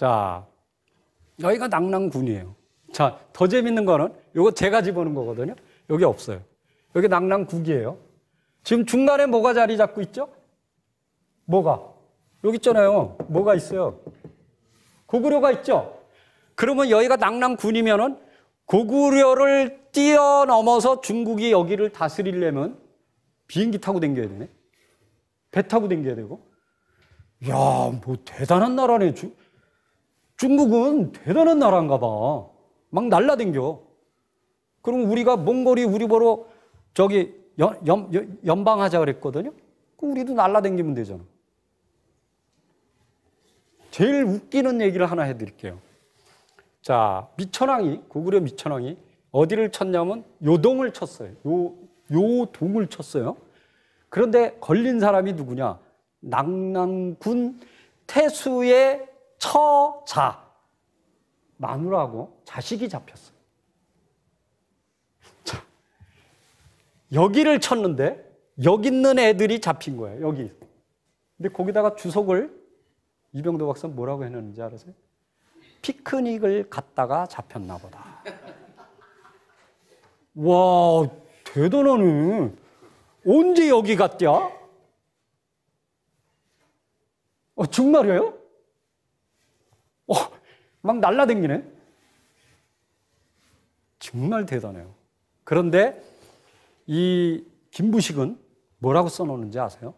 자, 여기가 낙랑군이에요. 자, 더 재밌는 거는 이거 제가 집어넣은 거거든요. 여기 없어요. 여기 낙랑국이에요. 지금 중간에 뭐가 자리 잡고 있죠? 뭐가? 여기 있잖아요. 뭐가 있어요? 고구려가 있죠? 그러면 여기가 낙랑군이면은 고구려를 뛰어넘어서 중국이 여기를 다스리려면 비행기 타고 댕겨야 되네. 배 타고 댕겨야 되고. 야, 뭐 대단한 나라네. 주, 중국은 대단한 나라인가 봐. 막 날라댕겨. 그럼 우리가 몽골이 우리 보러 저기 연, 연, 연방하자 그랬거든요. 그럼 우리도 날라댕기면 되잖아. 제일 웃기는 얘기를 하나 해드릴게요. 자, 미천왕이, 고구려 미천왕이 어디를 쳤냐면 요동을 쳤어요. 요, 요동을 쳤어요. 그런데 걸린 사람이 누구냐? 낙랑군 태수의 처자 마누라고 자식이 잡혔어요. 자, 여기를 쳤는데 여기 있는 애들이 잡힌 거예요. 여기. 근데 거기다가 주석을 이병도 박사 뭐라고 해놨는지 알아세요? 피크닉을 갔다가 잡혔나 보다. 와, 대단하네. 언제 여기 갔대 어, 아, 정말이에요? 막 날라댕기네. 정말 대단해요. 그런데 이 김부식은 뭐라고 써놓는지 아세요?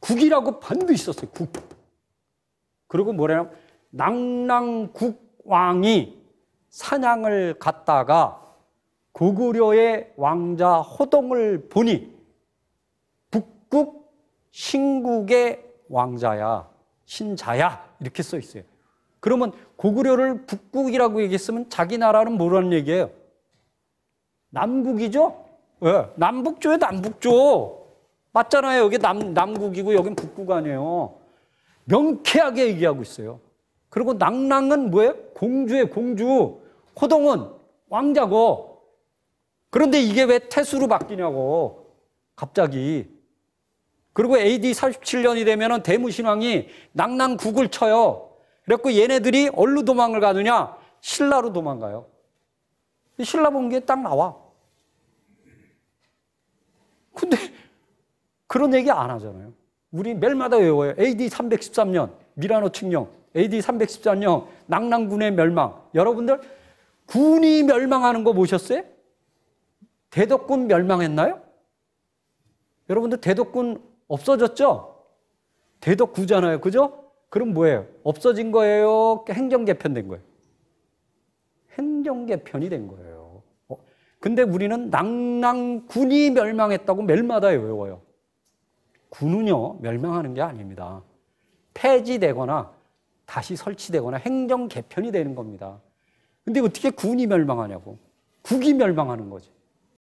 국이라고 반드시 썼어요. 국. 그리고 뭐래요? 낭랑국 왕이 사냥을 갔다가 고구려의 왕자 호동을 보니 북국 신국의 왕자야. 신자야 이렇게 써 있어요. 그러면 고구려를 북국이라고 얘기했으면 자기 나라는 뭐라는 얘기예요? 남국이죠? 네. 예, 남북조예 남북조. 맞잖아요. 여기 남, 남국이고 여긴 북국 아니에요. 명쾌하게 얘기하고 있어요. 그리고 낭랑은 뭐예요? 공주의 공주. 호동은 왕자고. 그런데 이게 왜 태수로 바뀌냐고. 갑자기. 그리고 AD 47년이 되면 대무신왕이 낙랑국을 쳐요. 그래갖고 얘네들이 얼로 도망을 가느냐? 신라로 도망가요. 신라 본게 딱 나와. 근데 그런 얘기 안 하잖아요. 우리 매일마다 외워요. AD 313년 미라노 측령, AD 313년 낙랑군의 멸망. 여러분들 군이 멸망하는 거 보셨어요? 대덕군 멸망했나요? 여러분들 대덕군 없어졌죠? 대덕구잖아요. 그죠? 그럼 뭐예요? 없어진 거예요? 행정 개편된 거예요? 행정 개편이 된 거예요. 어? 근데 우리는 낭낭군이 멸망했다고 멸마다 외워요. 군은요, 멸망하는 게 아닙니다. 폐지되거나 다시 설치되거나 행정 개편이 되는 겁니다. 근데 어떻게 군이 멸망하냐고. 국이 멸망하는 거지.